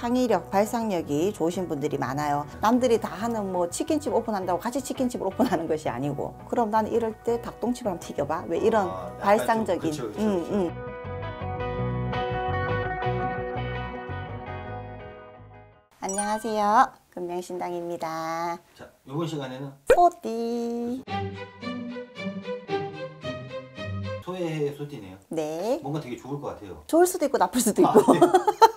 창의력, 발상력이 좋으신 분들이 많아요. 남들이 다 하는 뭐 치킨집 오픈한다고 같이 치킨집을 오픈하는 것이 아니고 그럼 난 이럴 때 닭똥집을 한번 튀겨봐. 왜 이런 아, 발상적인. 좀, 그쵸, 그쵸, 음, 그쵸. 음. 안녕하세요. 금명신당입니다. 자, 이번 시간에는 소띠. 소의 소띠네요. 네. 뭔가 되게 좋을 것 같아요. 좋을 수도 있고 나쁠 수도 아, 있고. 아, 네.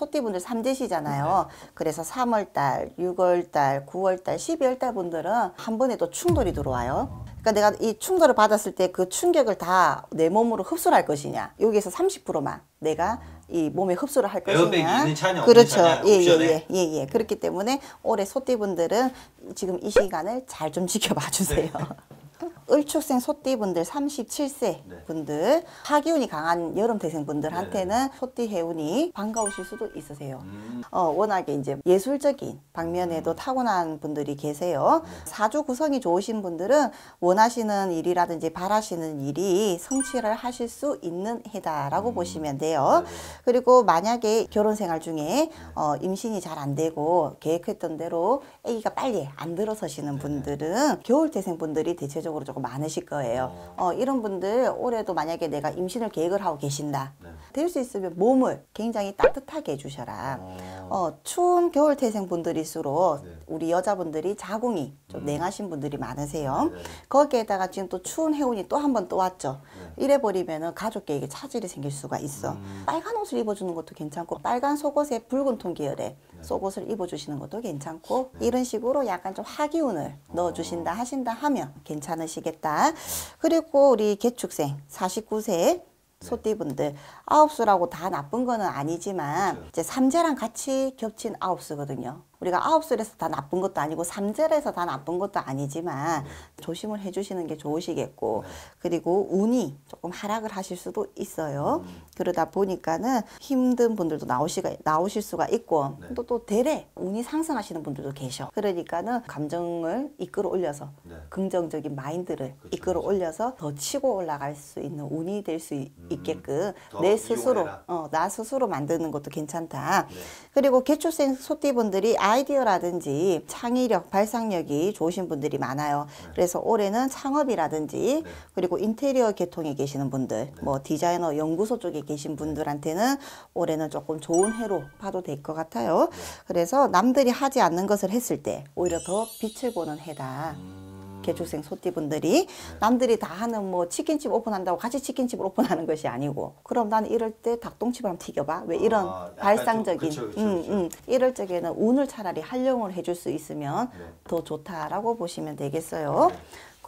소띠분들 삼재시잖아요. 네. 그래서 3월달, 6월달, 9월달, 12월달 분들은 한 번에 또 충돌이 들어와요. 그러니까 내가 이 충돌을 받았을 때 그 충격을 다 내 몸으로 흡수를 할 것이냐. 여기에서 30%만 내가 이 몸에 흡수를 할 것이냐. 그렇죠. 예예예예 예, 예, 예, 예, 그렇기 때문에 올해 소띠분들은 지금 이 시간을 잘 좀 지켜봐 주세요. 네. 을축생 소띠분들 37세 네. 분들 하기운이 강한 여름태생 분들한테는 네. 소띠 해운이 반가우실 수도 있으세요. 음. 어, 워낙에 이제 예술적인 방면에도 음. 타고난 분들이 계세요. 네. 사주 구성이 좋으신 분들은 원하시는 일이라든지 바라시는 일이 성취를 하실 수 있는 해다라고 음. 보시면 돼요. 네. 네. 그리고 만약에 결혼 생활 중에 네. 어, 임신이 잘 안 되고 계획했던 대로 아기가 빨리 안 들어서시는 네. 분들은 겨울 태생 분들이 대체적으로 조금 분들 많으실 거예요. 어. 어, 이런 분들 올해도 만약에 내가 임신을 계획을 하고 계신다. 네. 될수 있으면 몸을 굉장히 따뜻하게 해주셔라. 어, 어 추운 겨울 태생 분들일수록 네. 우리 여자분들이 자궁이 좀 음. 냉하신 분들이 많으세요. 네. 거기에다가 지금 또 추운 해운이 또 한 번 또 왔죠. 네. 이래 버리면은 가족께 이게 차질이 생길 수가 있어. 음. 빨간 옷을 입어주는 것도 괜찮고 빨간 속옷에 붉은 통 계열의 네. 속옷을 입어주시는 것도 괜찮고 네. 이런 식으로 약간 좀화기운을 어. 넣어주신다 하신다 하면 괜찮으시겠다. 네. 그리고 우리 개축생 49세 소띠분들 아홉수라고 다 나쁜 거는 아니지만 그렇죠. 이제 삼재랑 같이 겹친 아홉수거든요. 우리가 아홉 술에서 다 나쁜 것도 아니고 삼절에서 다 나쁜 것도 아니지만 네. 조심을 해주시는 게 좋으시겠고 네. 그리고 운이 조금 하락을 하실 수도 있어요. 음. 그러다 보니까는 힘든 분들도 나오시 나오실 수가 있고 또또 네. 또 대래 운이 상승하시는 분들도 계셔. 그러니까는 감정을 이끌어 올려서 긍정적인 마인드를 그쵸, 이끌어 올려서 더 치고 올라갈 수 있는 운이 될수 음. 있게끔 내 스스로 어, 나 스스로 만드는 것도 괜찮다. 네. 그리고 개초생 소띠분들이 아 아이디어라든지 창의력, 발상력이 좋으신 분들이 많아요. 네. 그래서 올해는 창업이라든지 네. 그리고 인테리어 계통에 계시는 분들, 네. 뭐 디자이너 연구소 쪽에 계신 분들한테는 올해는 조금 좋은 해로 봐도 될 것 같아요. 그래서 남들이 하지 않는 것을 했을 때 오히려 더 빛을 보는 해다. 음. 개주생 소띠분들이 남들이 다 하는 뭐 치킨집 오픈한다고 같이 치킨집을 오픈하는 것이 아니고 그럼 난 이럴 때 닭똥집을 한번 튀겨봐 왜 이런 아, 발상적인 좀, 그쵸, 그쵸, 음, 그쵸. 음, 이럴 적에는 운을 차라리 활용을 해줄 수 있으면 네. 더 좋다라고 보시면 되겠어요 네.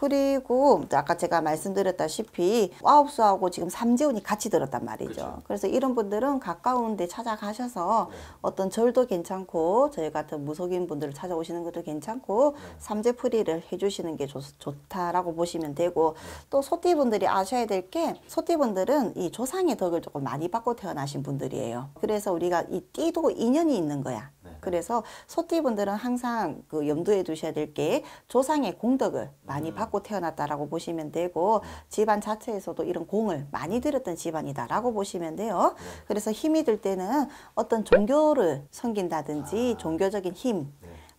그리고 아까 제가 말씀드렸다시피 와우스하고 지금 삼재운이 같이 들었단 말이죠. 그렇 그래서 이런 분들은 가까운 데 찾아가셔서 네. 어떤 절도 괜찮고 저희 같은 무속인 분들을 찾아오시는 것도 괜찮고 네. 삼재풀이를 해주시는 게 좋, 다라고 보시면 되고 네. 또 소띠분들이 아셔야 될 게 소띠분들은 이 조상의 덕을 조금 많이 받고 태어나신 분들이에요. 그래서 우리가 이 띠도 인연이 있는 거야. 그래서 소띠분들은 항상 그 염두에 두셔야 될 게 조상의 공덕을 많이 음. 받고 태어났다라고 보시면 되고 음. 집안 자체에서도 이런 공을 많이 들였던 집안이다라고 보시면 돼요. 네. 그래서 힘이 들 때는 어떤 종교를 섬긴다든지 아. 종교적인 힘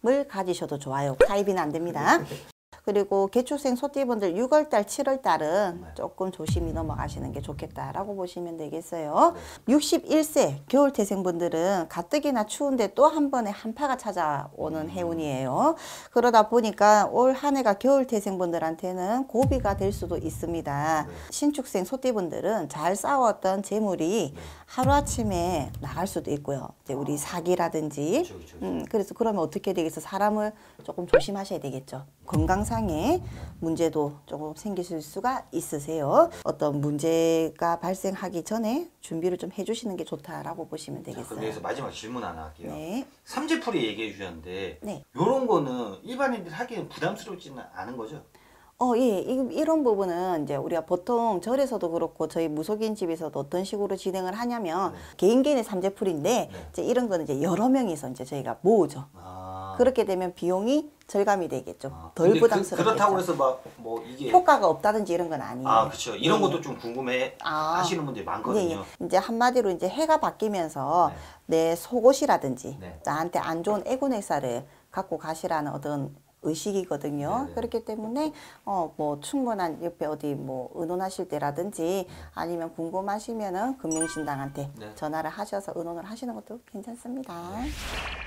네. 을 가지셔도 좋아요. 가입이는 안 됩니다. 네. 그리고 개초생 소띠분들 6월달, 7월달은 네. 조금 조심히 넘어가시는 게 좋겠다라고 보시면 되겠어요. 네. 61세 겨울 태생분들은 가뜩이나 추운데 또 한 번에 한파가 찾아오는 음. 해운이에요. 그러다 보니까 올 한 해가 겨울 태생분들한테는 고비가 될 수도 있습니다. 네. 신축생 소띠분들은 잘 싸웠던 재물이 네. 하루아침에 나갈 수도 있고요. 이제 우리 아. 사기라든지 음, 그래서 그러면 어떻게 되겠어? 사람을 조금 조심하셔야 되겠죠. 건강 상 손상의 문제도 조금 생기실 수가 있으세요. 어떤 문제가 발생하기 전에 준비를 좀 해주시는 게 좋다라고 보시면 되겠어요. 자, 그럼 여기서 마지막 질문 하나 할게요. 네. 삼재풀이 얘기해 주셨는데 네. 이런 거는 일반인들 하기에는 부담스럽지는 않은 거죠? 어, 예. 이, 런 부분은 이제 우리가 보통 절에서도 그렇고 저희 무속인 집에서도 어떤 식으로 진행을 하냐면 네. 개인 개인의 삼재풀인데 네. 이제 이런 거는 이제 여러 명이서 이제 저희가 모으죠. 아. 그렇게 되면 비용이 절감이 되겠죠. 아. 덜 부담스럽죠. 그, 그렇다고 해서 막 뭐 이게 효과가 없다든지 이런 건 아니에요. 아 그렇죠. 이런 네. 것도 좀 궁금해 아. 하시는 분들이 많거든요. 네. 네. 이제 한마디로 이제 해가 바뀌면서 네. 내 속옷이라든지 네. 나한테 안 좋은 애군의사를 갖고 가시라는 어떤 의식이거든요. 네네. 네, 그렇기 때문에 어 뭐 충분한 옆에 어디 뭐 의논하실 때라든지 아니면 궁금하시면은 금융신당한테 네. 전화를 하셔서 의논을 하시는 것도 괜찮습니다. 네.